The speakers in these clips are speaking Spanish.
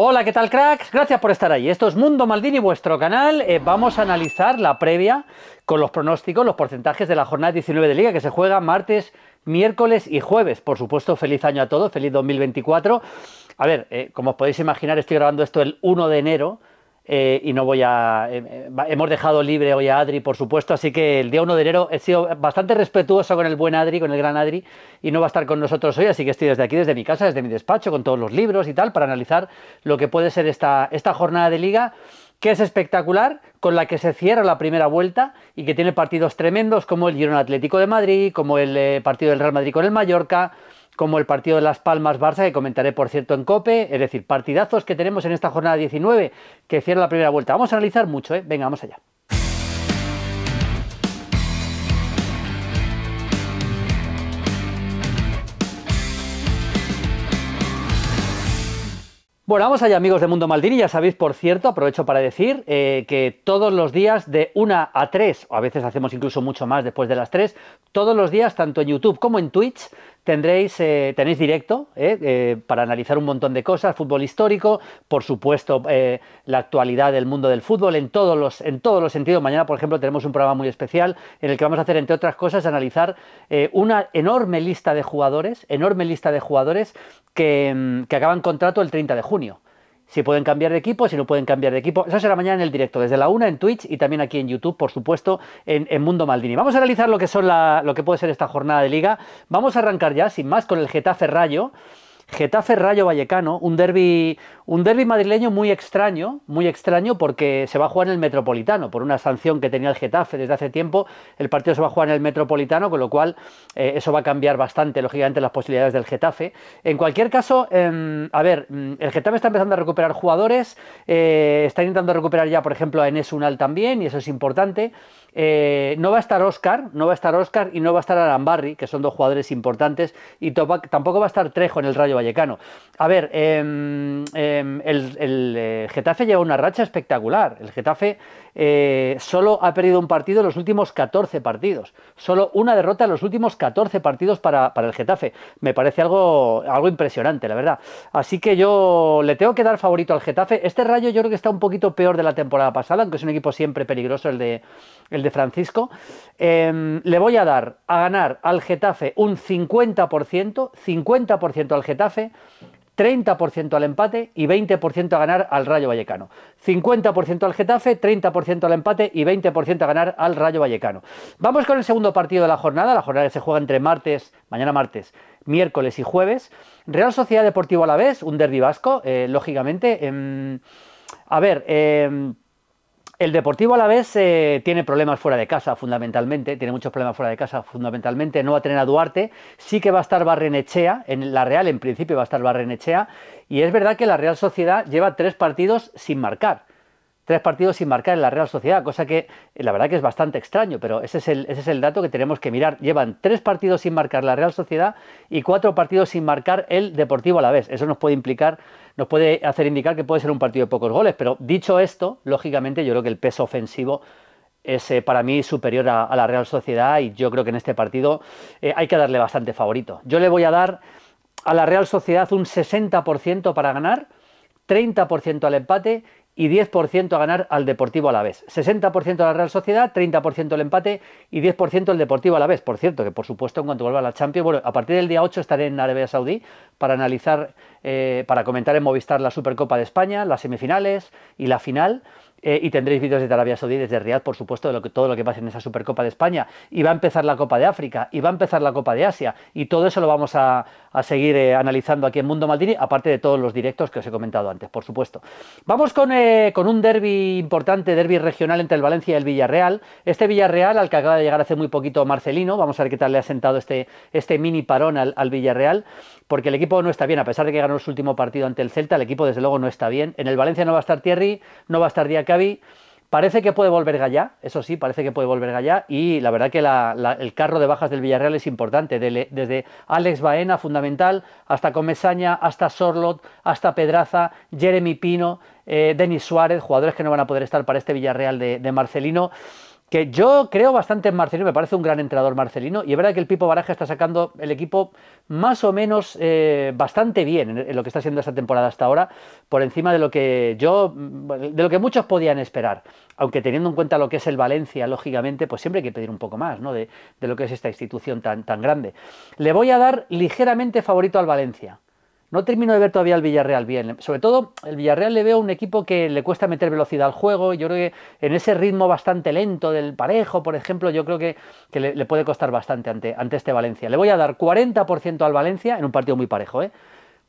Hola, ¿qué tal cracks? Gracias por estar ahí. Esto es Mundo Maldini, vuestro canal. Eh, vamos a analizar la previa con los pronósticos, los porcentajes de la jornada 19 de liga que se juega martes, miércoles y jueves. Por supuesto, feliz año a todos, feliz 2024. A ver, eh, como os podéis imaginar, estoy grabando esto el 1 de enero eh, y no voy a. Eh, eh, hemos dejado libre hoy a Adri, por supuesto, así que el día 1 de enero he sido bastante respetuoso con el buen Adri, con el gran Adri, y no va a estar con nosotros hoy, así que estoy desde aquí, desde mi casa, desde mi despacho, con todos los libros y tal, para analizar lo que puede ser esta, esta jornada de liga que es espectacular, con la que se cierra la primera vuelta y que tiene partidos tremendos como el Girona Atlético de Madrid, como el partido del Real Madrid con el Mallorca, como el partido de Las Palmas-Barça, que comentaré por cierto en Cope, es decir, partidazos que tenemos en esta jornada 19 que cierra la primera vuelta. Vamos a analizar mucho, ¿eh? venga, vamos allá. Bueno, vamos allá amigos de Mundo Maldini, ya sabéis por cierto, aprovecho para decir eh, que todos los días de 1 a 3, o a veces hacemos incluso mucho más después de las 3, todos los días tanto en YouTube como en Twitch tendréis, eh, tenéis directo eh, eh, para analizar un montón de cosas, fútbol histórico, por supuesto la actualidad del mundo del fútbol en todos, los, en todos los sentidos. Mañana, por ejemplo, tenemos un programa muy especial en el que vamos a hacer, entre otras cosas, analizar una enorme lista de jugadores, enorme lista de jugadores que, mm, que acaban contrato el 30 de junio si pueden cambiar de equipo, si no pueden cambiar de equipo. Eso será mañana en el directo, desde la una en Twitch y también aquí en YouTube, por supuesto, en, Mundo Maldini. Vamos a analizar lo que, son lo que puede ser esta jornada de liga. Vamos a arrancar ya, sin más, con el Getafe Rayo. Getafe Rayo Vallecano, un derby un madrileño muy extraño, muy extraño porque se va a jugar en el Metropolitano, por una sanción que tenía el Getafe desde hace tiempo, el partido se va a jugar en el Metropolitano, con lo cual eh, eso va a cambiar bastante, lógicamente, las posibilidades del Getafe. En cualquier caso, em, a ver, mm, el Getafe está empezando a recuperar jugadores, eh, está intentando recuperar ya, por ejemplo, a Enes Unal también, y eso es importante. Eh, no va a estar Oscar, no va a estar Oscar y no va a estar Arambarri, que son dos jugadores importantes, y tampoco va a estar Trejo en el Rayo Vallecano. A ver, em, em, el, eh, Getafe lleva una racha espectacular. El Getafe eh, solo ha perdido un partido en los últimos 14 partidos. Solo una derrota en los últimos 14 partidos para, el Getafe. Me parece algo, algo impresionante, la verdad. Así que yo le tengo que dar favorito al Getafe. Este rayo yo creo que está un poquito peor de la temporada pasada, aunque es un equipo siempre peligroso el de, el de Francisco. Em, le voy a dar a ganar al Getafe un 50%, 50% al Getafe Getafe, 30% al empate y 20% a ganar al Rayo Vallecano. 50% al Getafe, 30% al empate y 20% a ganar al Rayo Vallecano. Vamos con el segundo partido de la jornada, la jornada se juega entre martes, mañana martes, miércoles y jueves. Real Sociedad Deportivo a la vez, un Derby vasco, eh, lógicamente. Em, a ver, em, el Deportivo a la vez eh, tiene problemas fuera de casa, fundamentalmente, tiene muchos problemas fuera de casa, fundamentalmente, no va a tener a Duarte, sí que va a estar Barrenechea, en la Real en principio va a estar Barrenechea, y es verdad que la Real Sociedad lleva tres partidos sin marcar, tres partidos sin marcar en la Real Sociedad, cosa que eh, la verdad que es bastante extraño, pero ese es el, ese es el dato que tenemos que mirar. Llevan tres partidos sin marcar la Real Sociedad y cuatro partidos sin marcar el Deportivo a la vez. Eso nos puede implicar, nos puede hacer indicar que puede ser un partido de pocos goles, pero dicho esto, lógicamente yo creo que el peso ofensivo es eh, para mí superior a, la Real Sociedad y yo creo que en este partido eh, hay que darle bastante favorito. Yo le voy a dar a la Real Sociedad un 60% para ganar, 30% al empate y 10% a ganar al Deportivo a la vez. 60% a la Real Sociedad, 30% el empate y 10% el Deportivo a la vez. Por cierto, que por supuesto en cuanto vuelva a la Champions, bueno, a partir del día 8 estaré en Arabia Saudí para analizar, eh, para comentar en Movistar la Supercopa de España, las semifinales y la final. Eh, y tendréis vídeos de Arabia Saudí, desde Riyadh, por supuesto, de todo lo que pasa en esa Supercopa de España. Y va a empezar la Copa de África, y va a empezar la Copa de Asia. Y todo eso lo vamos a, seguir eh, analizando aquí en Mundo Maldini, aparte de todos los directos que os he comentado antes, por supuesto. Vamos eh, con, un derby importante, derby regional entre el Valencia y el Villarreal. Este Villarreal, al que acaba de llegar hace muy poquito Marcelino, vamos a ver qué tal le ha sentado este, este mini parón al, al Villarreal, porque el equipo no está bien, a pesar de que ganó su último partido ante el Celta, el equipo desde luego no está bien. En el Valencia no va a estar Thierry, no va a estar Díaz Maccabi. Parece que puede volver Gallá, eso sí, parece que puede volver Gallá. Y la verdad que el carro de bajas del Villarreal es importante. desde Alex Baena, fundamental, hasta Comesaña, hasta Sorlot, hasta Pedraza, Jeremy Pino, eh, Denis Suárez, jugadores que no van a poder estar para este Villarreal de Marcelino que yo creo bastante en Marcelino, me parece un gran entrenador Marcelino, y es verdad que el Pipo Baraja está sacando el equipo más o menos eh, bastante bien en, lo que está siendo esta temporada hasta ahora, por encima de lo que yo, mm, de lo que muchos podían esperar, aunque teniendo en cuenta lo que es el Valencia, lógicamente, pues siempre hay que pedir un poco más, ¿no? De, de lo que es esta institución tan, tan grande. Le voy a dar ligeramente favorito al Valencia. No termino de ver todavía al Villarreal bien. Sobre todo, el Villarreal le veo un equipo que le cuesta meter velocidad al juego. Yo creo que en ese ritmo bastante lento del parejo, por ejemplo, yo creo que, que le, puede costar bastante ante, ante este Valencia. Le voy a dar 40% al Valencia, en un partido muy parejo, ¿eh?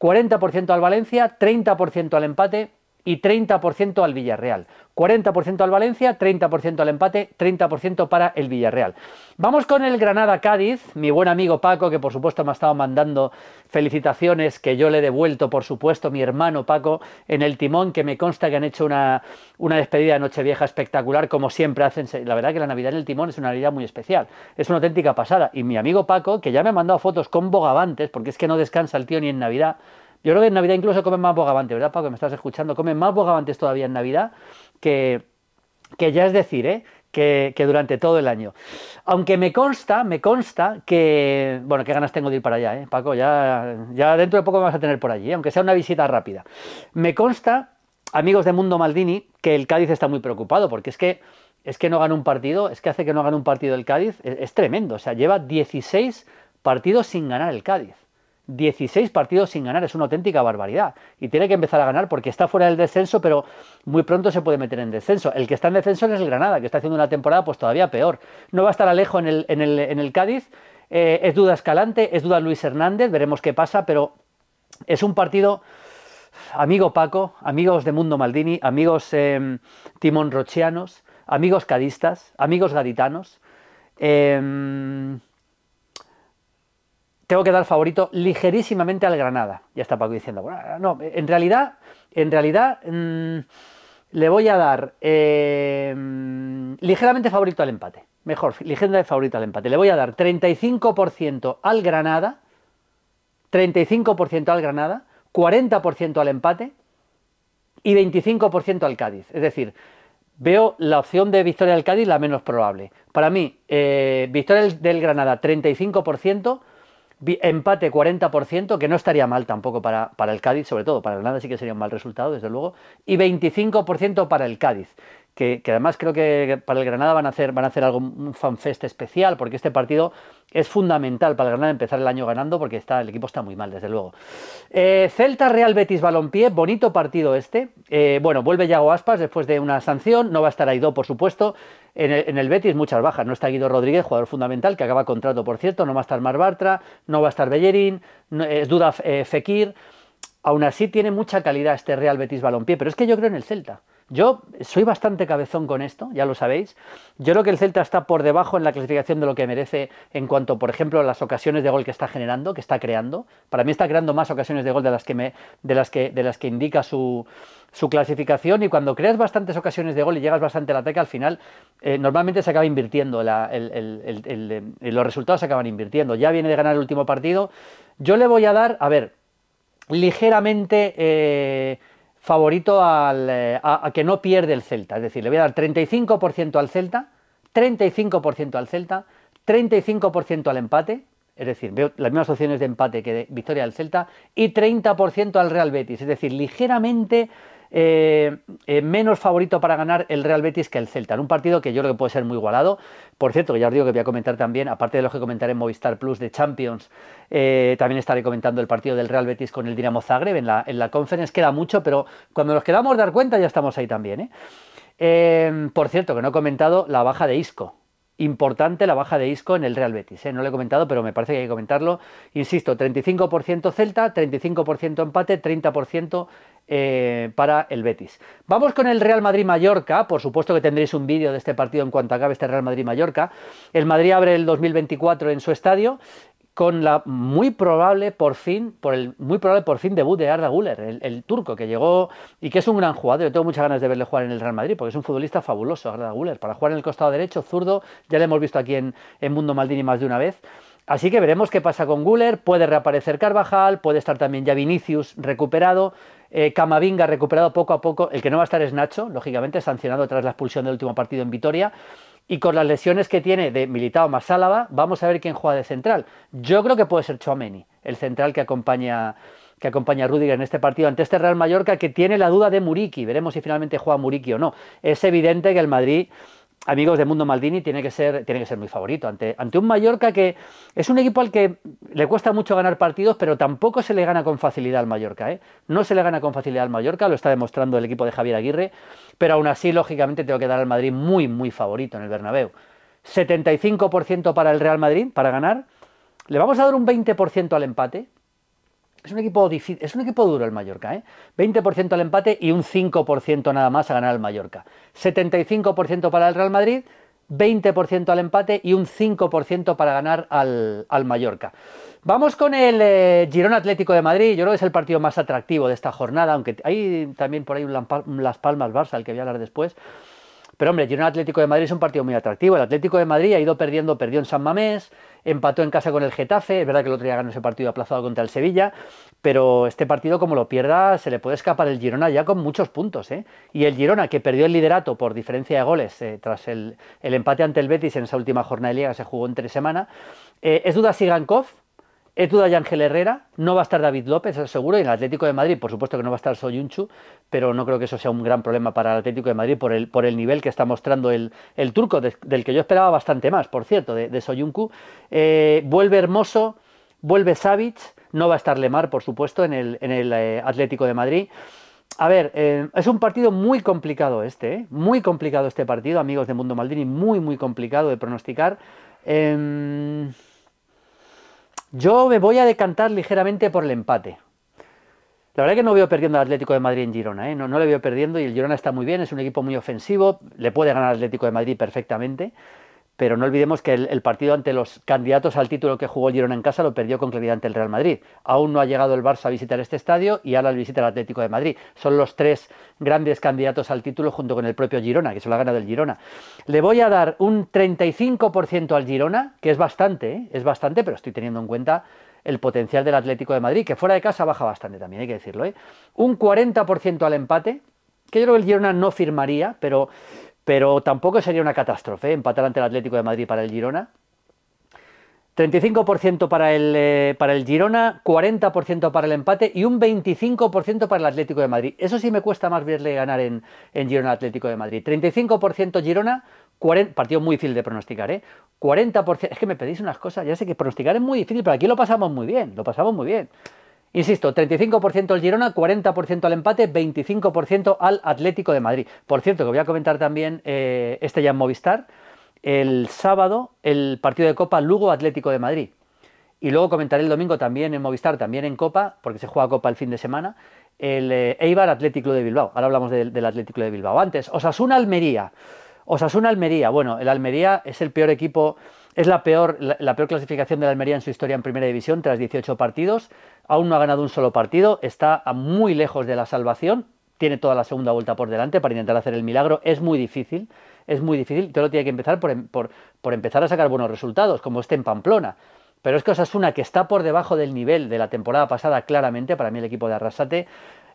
40% al Valencia, 30% al empate y 30% al Villarreal. 40% al Valencia, 30% al empate, 30% para el Villarreal. Vamos con el Granada Cádiz, mi buen amigo Paco, que por supuesto me ha estado mandando felicitaciones que yo le he devuelto, por supuesto, mi hermano Paco en el timón, que me consta que han hecho una, una despedida de Nochevieja espectacular, como siempre hacen. La verdad que la Navidad en el timón es una Navidad muy especial, es una auténtica pasada. Y mi amigo Paco, que ya me ha mandado fotos con bogavantes, porque es que no descansa el tío ni en Navidad, yo creo que en Navidad incluso comen más bogavantes, ¿verdad, Paco? Que me estás escuchando. Comen más bogavantes todavía en Navidad que, que ya es decir, ¿eh? Que, durante todo el año. Aunque me consta, me consta que, bueno, qué ganas tengo de ir para allá, ¿eh? Paco, ya, ya dentro de poco me vas a tener por allí, ¿eh? aunque sea una visita rápida. Me consta, amigos de Mundo Maldini, que el Cádiz está muy preocupado, porque es que, es que no gana un partido, es que hace que no gane un partido el Cádiz, es tremendo, o sea, lleva 16 partidos sin ganar el Cádiz. 16 partidos sin ganar, es una auténtica barbaridad. Y tiene que empezar a ganar porque está fuera del descenso, pero muy pronto se puede meter en descenso. El que está en descenso es el Granada, que está haciendo una temporada pues todavía peor. No va a estar Alejo en el, en el, Cádiz, eh, es duda Escalante, es duda Luis Hernández, veremos qué pasa, pero es un partido amigo Paco, amigos de Mundo Maldini, amigos em, Timón Rochianos, amigos cadistas, amigos gaditanos. Em, tengo que dar favorito ligerísimamente al Granada. Ya está Paco diciendo, eh, no, en realidad, en realidad mm, le voy a dar eh, ligeramente favorito al empate. Mejor, ligeramente favorito al empate. Le voy a dar 35% al Granada, 35% al Granada, 40% al empate y 25% al Cádiz. Es decir, veo la opción de victoria al Cádiz la menos probable. Para mí, eh, victoria del Granada 35%. Empate 40%, que no estaría mal tampoco para, para el Cádiz, sobre todo para el Granada sí que sería un mal resultado, desde luego, y 25% para el Cádiz que, además creo que para el Granada van a hacer, van a hacer algo, un fanfest especial, porque este partido es fundamental para el Granada empezar el año ganando, porque está, el equipo está muy mal, desde luego. Eh, Celta Real Betis Balompié, bonito partido este. Eh, bueno, vuelve Yago Aspas después de una sanción, no va a estar Aidó, por supuesto. En el, Betis muchas bajas, no está Guido Rodríguez, jugador fundamental, que acaba contrato, por cierto, no va a estar Mar Bartra, no va a estar Bellerín, eh, es duda Fekir. Aún así tiene mucha calidad este Real Betis Balompié, pero es que yo creo en el Celta. Yo soy bastante cabezón con esto, ya lo sabéis. Yo creo que el Celta está por debajo en la clasificación de lo que merece en cuanto, por ejemplo, a las ocasiones de gol que está generando, que está creando. Para mí está creando más ocasiones de gol de las que, de las que, de las que indica su, clasificación y cuando creas bastantes ocasiones de gol y llegas bastante al ataque, al final eh, normalmente se acaba invirtiendo, eh, los resultados se acaban invirtiendo. Ya viene de ganar el último partido. Yo le voy a dar, a ver, ligeramente... Eh, favorito al, eh, a, que no pierde el Celta. Es decir, le voy a dar 35% al Celta, 35% al Celta, 35% al empate. Es decir, veo las mismas opciones de empate que de victoria del Celta y 30% al Real Betis. Es decir, ligeramente eh, eh, menos favorito para ganar el Real Betis que el Celta, en un partido que yo creo que puede ser muy igualado. Por cierto, que ya os digo que voy a comentar también, aparte de lo que comentaré en Movistar Plus de Champions, eh, también estaré comentando el partido del Real Betis con el Dinamo Zagreb en la, en conference. Queda mucho, pero cuando nos quedamos dar cuenta ya estamos ahí también. por cierto, que no he comentado la baja de Isco importante la baja de Isco en el Real Betis. No lo he comentado, pero me parece que hay que comentarlo. Insisto, 35% Celta, 35% empate, 30% eh, para el Betis. Vamos con el Real Madrid-Mallorca. Por supuesto que tendréis un vídeo de este partido en cuanto acabe este Real Madrid-Mallorca. El Madrid abre el 2024 en su estadio con la muy probable por fin, por el muy probable por fin debut de Arda Güler, el, turco que llegó y que es un gran jugador. Yo tengo muchas ganas de verle jugar en el Real Madrid porque es un futbolista fabuloso, Arda Güler, para jugar en el costado derecho, zurdo. Ya lo hemos visto aquí en, en Mundo Maldini más de una vez. Así que veremos qué pasa con Güler, Puede reaparecer Carvajal, puede estar también ya Vinicius recuperado. Eh, Camavinga recuperado poco a poco. El que no va a estar es Nacho, lógicamente, sancionado tras la expulsión del último partido en Vitoria. Y con las lesiones que tiene de Militao más vamos a ver quién juega de central. Yo creo que puede ser Chouameni, el central que acompaña que acompaña a Rudiger en este partido ante este Real Mallorca que tiene la duda de Muriqui. Veremos si finalmente juega Muriqui o no. Es evidente que el Madrid amigos de Mundo Maldini, tiene que ser, tiene que ser mi favorito. Ante, ante un Mallorca que es un equipo al que le cuesta mucho ganar partidos, pero tampoco se le gana con facilidad al Mallorca. ¿eh? No se le gana con facilidad al Mallorca, lo está demostrando el equipo de Javier Aguirre, pero aún así, lógicamente, tengo que dar al Madrid muy, muy favorito en el Bernabéu. 75% para el Real Madrid, para ganar. Le vamos a dar un 20% al empate, es un equipo es un equipo duro el Mallorca, ¿eh? 20% al empate y un 5% nada más a ganar al Mallorca. 75% para el Real Madrid, 20% al empate y un 5% para ganar al, Mallorca. Vamos con el eh, Girón Atlético de Madrid. Yo creo que es el partido más atractivo de esta jornada, aunque hay también por ahí un, Las Palmas Barça, el que voy a hablar después. Pero hombre, Girona Atlético de Madrid es un partido muy atractivo. El Atlético de Madrid ha ido perdiendo, perdió en San Mamés, empató en casa con el Getafe. Es verdad que el otro día ganó ese partido aplazado contra el Sevilla, pero este partido, como lo pierda, se le puede escapar el Girona ya con muchos puntos. ¿eh? Y el Girona, que perdió el liderato por diferencia de goles eh, tras el, empate ante el Betis en esa última jornada de liga que se jugó en tres semanas, eh, es duda si Gankov Etuda Ángel Herrera, no va a estar David López, seguro, y en el Atlético de Madrid, por supuesto que no va a estar Soyunchu, pero no creo que eso sea un gran problema para el Atlético de Madrid por el, por el nivel que está mostrando el, turco, del que yo esperaba bastante más, por cierto, de, de Soyuncu. Eh, vuelve Hermoso, vuelve Savic, no va a estar Lemar, por supuesto, en el, eh, Atlético de Madrid. A ver, eh, es un partido muy complicado este, muy complicado este partido, amigos de Mundo Maldini, muy, muy complicado de pronosticar. Em, yo me voy a decantar ligeramente por el empate. La verdad es que no veo perdiendo al Atlético de Madrid en Girona, ¿eh? no, no le veo perdiendo y el Girona está muy bien, es un equipo muy ofensivo, le puede ganar al Atlético de Madrid perfectamente pero no olvidemos que el, partido ante los candidatos al título que jugó el Girona en casa lo perdió con claridad ante el Real Madrid. Aún no ha llegado el Barça a visitar este estadio y ahora visita el Atlético de Madrid. Son los tres grandes candidatos al título junto con el propio Girona, que es la gana del Girona. Le voy a dar un 35% al Girona, que es bastante, ¿eh? es bastante, pero estoy teniendo en cuenta el potencial del Atlético de Madrid, que fuera de casa baja bastante también, hay que decirlo. ¿eh? Un 40% al empate, que yo creo que el Girona no firmaría, pero pero tampoco sería una catástrofe empatar ante el Atlético de Madrid para el Girona. 35% para el, eh, para el Girona, 40% para el empate y un 25% para el Atlético de Madrid. Eso sí me cuesta más verle ganar en, en Girona Atlético de Madrid. 35% Girona, 40, partido muy difícil de pronosticar, ¿eh? 40%, es que me pedís unas cosas, ya sé que pronosticar es muy difícil, pero aquí lo pasamos muy bien, lo pasamos muy bien. Insisto, 35% al Girona, 40% al empate, 25% al Atlético de Madrid. Por cierto, que voy a comentar también eh, este ya en Movistar, el sábado el partido de Copa Lugo Atlético de Madrid. Y luego comentaré el domingo también en Movistar, también en Copa, porque se juega Copa el fin de semana, el eh, Eibar Atlético de Bilbao. Ahora hablamos del, Atlético de Bilbao. Antes, una Almería. Osasuna Almería. Bueno, el Almería es el peor equipo, es la peor, la, peor clasificación del Almería en su historia en primera división tras 18 partidos. Aún no ha ganado un solo partido, está muy lejos de la salvación, tiene toda la segunda vuelta por delante para intentar hacer el milagro. Es muy difícil, es muy difícil. Todo tiene que empezar em, por, empezar a sacar buenos resultados, como este en Pamplona. Pero es que Osasuna, que está por debajo del nivel de la temporada pasada, claramente, para mí el equipo de Arrasate,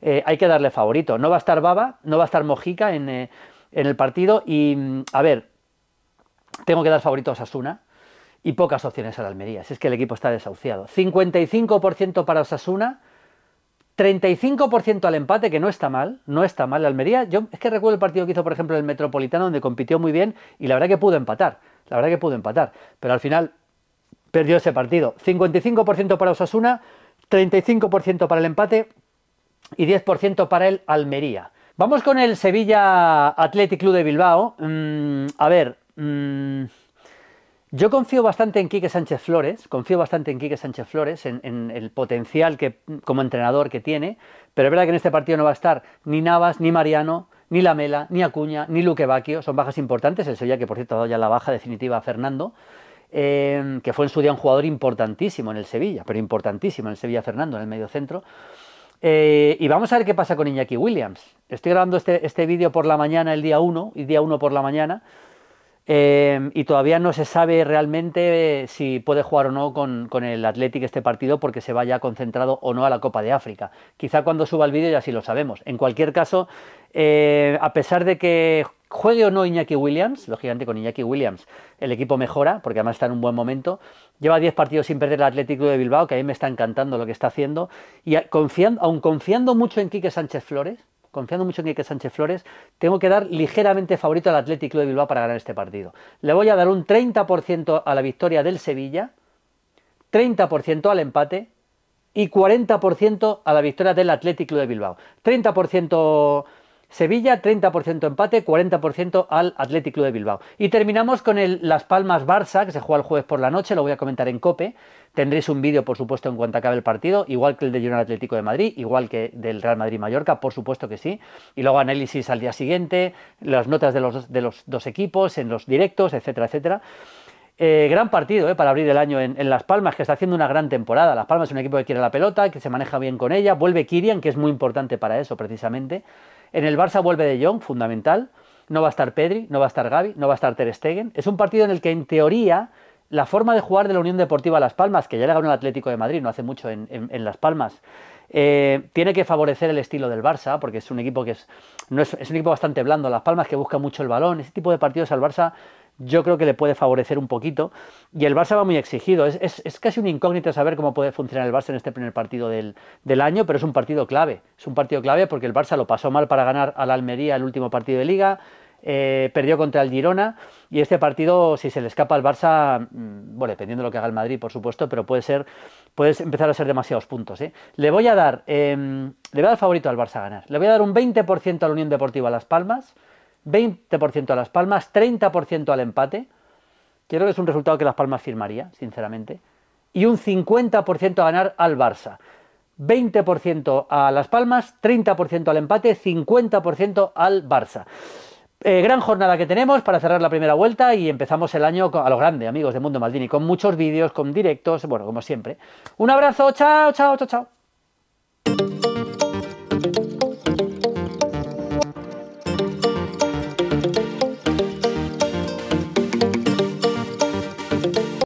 eh, hay que darle favorito. No va a estar Baba, no va a estar Mojica en, eh, en el partido. Y, mm, a ver, tengo que dar favorito a Osasuna y pocas opciones al Almería. Si es que el equipo está desahuciado. 55% para Osasuna, 35% al empate, que no está mal, no está mal. La Almería, yo es que recuerdo el partido que hizo, por ejemplo, el Metropolitano, donde compitió muy bien y la verdad que pudo empatar. La verdad que pudo empatar. Pero al final perdió ese partido. 55% para Osasuna, 35% para el empate y 10% para el Almería. Vamos con el Sevilla Athletic Club de Bilbao. Mm, a ver, mm, yo confío bastante en Quique Sánchez Flores, confío bastante en Quique Sánchez Flores, en, el potencial que, como entrenador que tiene, pero es verdad que en este partido no va a estar ni Navas, ni Mariano, ni Lamela, ni Acuña, ni Luque Baquio, son bajas importantes, el Sevilla que por cierto ha dado ya la baja definitiva a Fernando, eh, que fue en su día un jugador importantísimo en el Sevilla, pero importantísimo en el Sevilla Fernando, en el medio centro. Eh, y vamos a ver qué pasa con Iñaki Williams. Estoy grabando este, este vídeo por la mañana, el día 1, y día 1 por la mañana. Em, y todavía no se sabe realmente eh, si puede jugar o no con, el Athletic este partido porque se vaya concentrado o no a la Copa de África. Quizá cuando suba el vídeo ya sí lo sabemos. En cualquier caso, eh, a pesar de que juegue o no Iñaki Williams, lógicamente con Iñaki Williams el equipo mejora porque además está en un buen momento. Lleva 10 partidos sin perder el Atlético de Bilbao, que a mí me está encantando lo que está haciendo. Y confiando, aun confiando mucho en Quique Sánchez Flores, confiando mucho en que Sánchez Flores, tengo que dar ligeramente favorito al Atlético de Bilbao para ganar este partido. Le voy a dar un 30% a la victoria del Sevilla, 30% al empate y 40% a la victoria del Atlético de Bilbao. 30% Sevilla 30% empate, 40% al Athletic Club de Bilbao. Y terminamos con el Las Palmas Barça, que se juega el jueves por la noche, lo voy a comentar en COPE. Tendréis un vídeo, por supuesto, en cuanto acabe el partido, igual que el de Junior Atlético de Madrid, igual que del Real Madrid-Mallorca, por supuesto que sí. Y luego análisis al día siguiente, las notas de los, de los dos equipos, en los directos, etcétera, etcétera. Eh, gran partido eh, para abrir el año en, Las Palmas, que está haciendo una gran temporada. Las Palmas es un equipo que quiere la pelota, que se maneja bien con ella. Vuelve Kirian, que es muy importante para eso, precisamente. En el Barça vuelve De Jong, fundamental. No va a estar Pedri, no va a estar Gaby, no va a estar Ter Stegen. Es un partido en el que, en teoría, la forma de jugar de la Unión Deportiva Las Palmas, que ya le ganó el Atlético de Madrid no hace mucho en, Las Palmas, eh, tiene que favorecer el estilo del Barça, porque es un equipo que es, es, es un equipo bastante blando. Las Palmas que busca mucho el balón. Ese tipo de partidos al Barça yo creo que le puede favorecer un poquito. Y el Barça va muy exigido. Es, casi un incógnito saber cómo puede funcionar el Barça en este primer partido del, año, pero es un partido clave. Es un partido clave porque el Barça lo pasó mal para ganar al Almería el último partido de liga. Eh, perdió contra el Girona y este partido, si se le escapa al Barça, mm, bueno, dependiendo de lo que haga el Madrid, por supuesto, pero puede ser, puede empezar a ser demasiados puntos. ¿eh? Le voy a dar, em, le voy a dar favorito al Barça a ganar. Le voy a dar un 20% a la Unión Deportiva Las Palmas, 20% a Las Palmas, 30% al empate. Creo que es un resultado que Las Palmas firmaría, sinceramente. Y un 50% a ganar al Barça. 20% a Las Palmas, 30% al empate, 50% al Barça. Eh, gran jornada que tenemos para cerrar la primera vuelta y empezamos el año a lo grande, amigos de Mundo Maldini, con muchos vídeos, con directos, bueno, como siempre. Un abrazo, chao, chao, chao, chao.